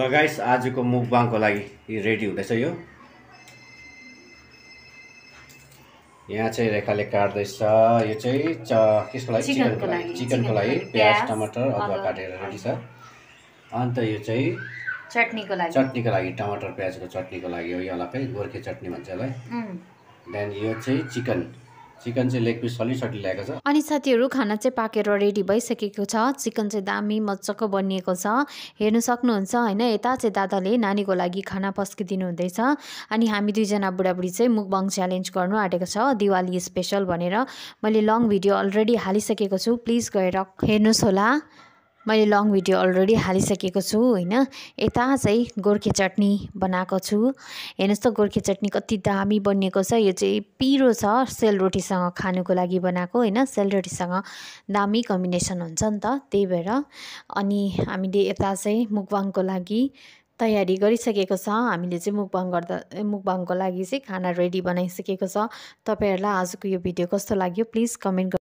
लगाइस आजको मुख बाङको लागि रेडी हुँदैछ यो यहाँ चाहिँ रेखाले काट्दैछ यो चाहिँ च त्यसको लागि चिकनको लागि चिकनको लागि प्याज टमाटर अदुवा काटेर रेडी छ अन्त यो चाहिँ चटनीको लागि चटनीको लागि टमाटर प्याजको चटनीको लागि हो यो अलग्गै गोर्खे चटनी भन्छ यसलाई देन यो चाहिँ चिकन चिकन चाहिँ लेग पिस सलिसटी ल्याएको छ अनि साथीहरू खाना चाहिँ पाकेर रेडी भइसकेको छ चिकन चाहिँ दामी मजाको बनिएको छ हेर्नु सक्नुहुन्छ होइन यता चाहिँ दादाले नानीको लागि खाना पस्किदिनु हुँदैछ अनि हामी दुईजना बुढाबुढी चाहिँ मुखबङ च्यालेन्ज गर्नु आँटेको छ दिवाली स्पेसल भनेर मैले लङ भिडियो अलरेडी हालिसकेको छु प्लिज गएर हेर्नुहोस् होला मैले लङ भिडियो अलरेडी हालिसकेको छु होइन यता चाहिँ गोर्खे चटनी बनाएको छु हेर्नुहोस् त गोर्खे चटनी कति दामी बनिएको छ यो चाहिँ पिरो छ सेलरोटीसँग खानुको लागि बनाएको होइन सेलरोटीसँग दामी कम्बिनेसन हुन्छ नि त त्यही भएर अनि हामीले यता चाहिँ मुखवाङको लागि तयारी गरिसकेको छ हामीले चाहिँ मुखबाङ गर्दा मुखबाङको लागि चाहिँ खाना रेडी बनाइसकेको छ तपाईँहरूलाई आजको यो भिडियो कस्तो लाग्यो प्लिज कमेन्ट